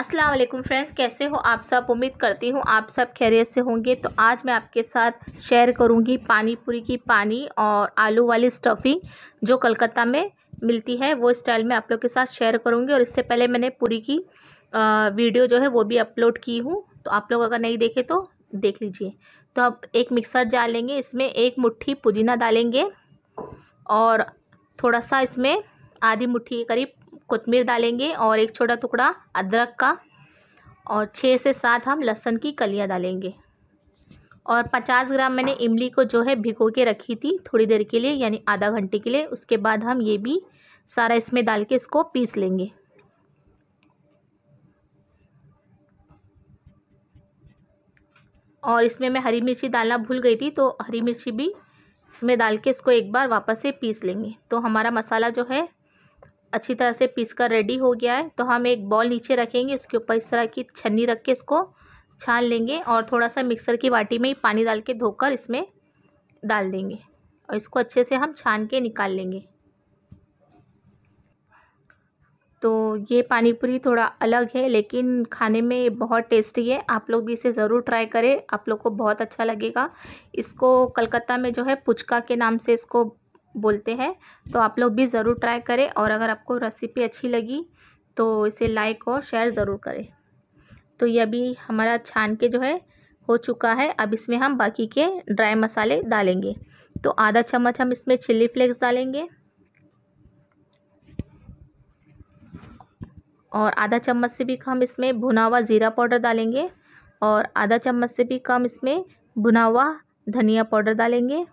अस्सलाम वालेकुम फ्रेंड्स कैसे हो आप सब उम्मीद करती हूँ आप सब खैरियत से होंगे तो आज मैं आपके साथ शेयर करूँगी पानी पूरी की पानी और आलू वाली स्टफिंग जो कलकत्ता में मिलती है वो स्टाइल में आप लोग के साथ शेयर करूँगी और इससे पहले मैंने पूरी की वीडियो जो है वो भी अपलोड की हूँ तो आप लोग अगर नहीं देखे तो देख लीजिए तो आप एक मिक्सर जार लेंगे इसमें एक मुट्ठी पुदीना डालेंगे और थोड़ा सा इसमें आधी मुट्ठी करीब कोतमीर डालेंगे और एक छोटा टुकड़ा अदरक का और छः से सात हम लहसुन की कलियाँ डालेंगे और पचास ग्राम मैंने इमली को जो है भिगो के रखी थी थोड़ी देर के लिए यानी आधा घंटे के लिए उसके बाद हम ये भी सारा इसमें डाल के इसको पीस लेंगे और इसमें मैं हरी मिर्ची डालना भूल गई थी तो हरी मिर्ची भी इसमें डाल के इसको एक बार वापस से पीस लेंगे तो हमारा मसाला जो है अच्छी तरह से पीस कर रेडी हो गया है तो हम एक बॉल नीचे रखेंगे इसके ऊपर इस तरह की छन्नी रख के इसको छान लेंगे और थोड़ा सा मिक्सर की बाटी में ही पानी डाल के धोकर इसमें डाल देंगे और इसको अच्छे से हम छान के निकाल लेंगे तो ये पानी पूरी थोड़ा अलग है लेकिन खाने में बहुत टेस्टी है आप लोग भी इसे ज़रूर ट्राई करें आप लोग को बहुत अच्छा लगेगा इसको कलकत्ता में जो है पुचका के नाम से इसको बोलते हैं तो आप लोग भी ज़रूर ट्राई करें और अगर आपको रेसिपी अच्छी लगी तो इसे लाइक और शेयर ज़रूर करें तो ये अभी हमारा छान के जो है हो चुका है अब इसमें हम बाकी के ड्राई मसाले डालेंगे तो आधा चम्मच हम इसमें चिल्ली फ्लेक्स डालेंगे और आधा चम्मच से भी कम इसमें भुना हुआ ज़ीरा पाउडर डालेंगे और आधा चम्मच से भी कम इसमें भुना हुआ धनिया पाउडर डालेंगे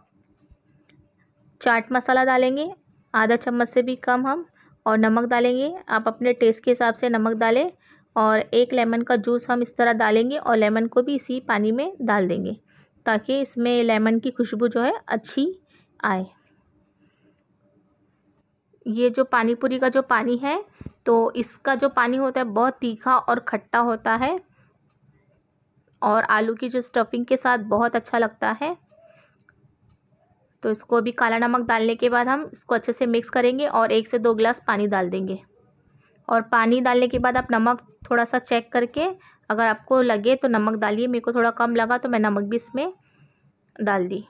चाट मसाला डालेंगे आधा चम्मच से भी कम हम और नमक डालेंगे आप अपने टेस्ट के हिसाब से नमक डालें और एक लेमन का जूस हम इस तरह डालेंगे और लेमन को भी इसी पानी में डाल देंगे ताकि इसमें लेमन की खुशबू जो है अच्छी आए ये जो पानी पूरी का जो पानी है तो इसका जो पानी होता है बहुत तीखा और खट्टा होता है और आलू की जो स्टफिंग के साथ बहुत अच्छा लगता है तो इसको अभी काला नमक डालने के बाद हम इसको अच्छे से मिक्स करेंगे और एक से दो गिलास पानी डाल देंगे और पानी डालने के बाद आप नमक थोड़ा सा चेक करके अगर आपको लगे तो नमक डालिए मेरे को थोड़ा कम लगा तो मैं नमक भी इसमें डाल दी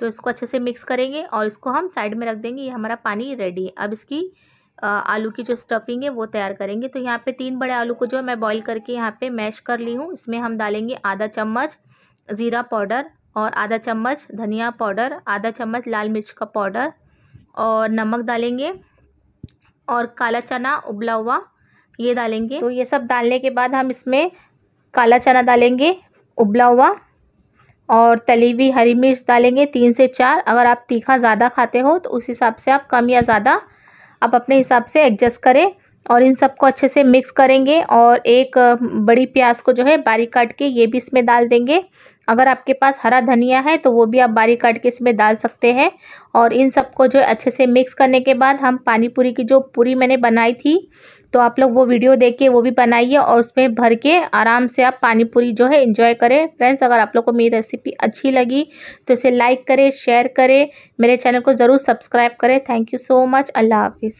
तो इसको अच्छे से मिक्स करेंगे और इसको हम साइड में रख देंगे ये हमारा पानी रेडी है अब इसकी आलू की जो स्टफिंग है वो तैयार करेंगे तो यहाँ पे तीन बड़े आलू को जो मैं बॉईल करके यहाँ पे मैश कर ली हूँ इसमें हम डालेंगे आधा चम्मच ज़ीरा पाउडर और आधा चम्मच धनिया पाउडर आधा चम्मच लाल मिर्च का पाउडर और नमक डालेंगे और काला चना उबला हुआ ये डालेंगे तो ये सब डालने के बाद हम इसमें काला चना डालेंगे उबला हुआ और तली हुई हरी मिर्च डालेंगे तीन से चार अगर आप तीखा ज़्यादा खाते हो तो उस हिसाब से आप कम या ज़्यादा आप अपने हिसाब से एडजस्ट करें और इन सबको अच्छे से मिक्स करेंगे और एक बड़ी प्याज को जो है बारीक काट के ये भी इसमें डाल देंगे अगर आपके पास हरा धनिया है तो वो भी आप बारीक काट के इसमें डाल सकते हैं और इन सबको जो अच्छे से मिक्स करने के बाद हम पानी पूरी की जो पूरी मैंने बनाई थी तो आप लोग वो वीडियो देख के वो भी बनाइए और उसमें भर के आराम से आप पानी पूरी जो है इन्जॉय करें फ्रेंड्स अगर आप लोग को मेरी रेसिपी अच्छी लगी तो इसे लाइक करें शेयर करें मेरे चैनल को ज़रूर सब्सक्राइब करें थैंक यू सो मच अल्लाह हाफिज़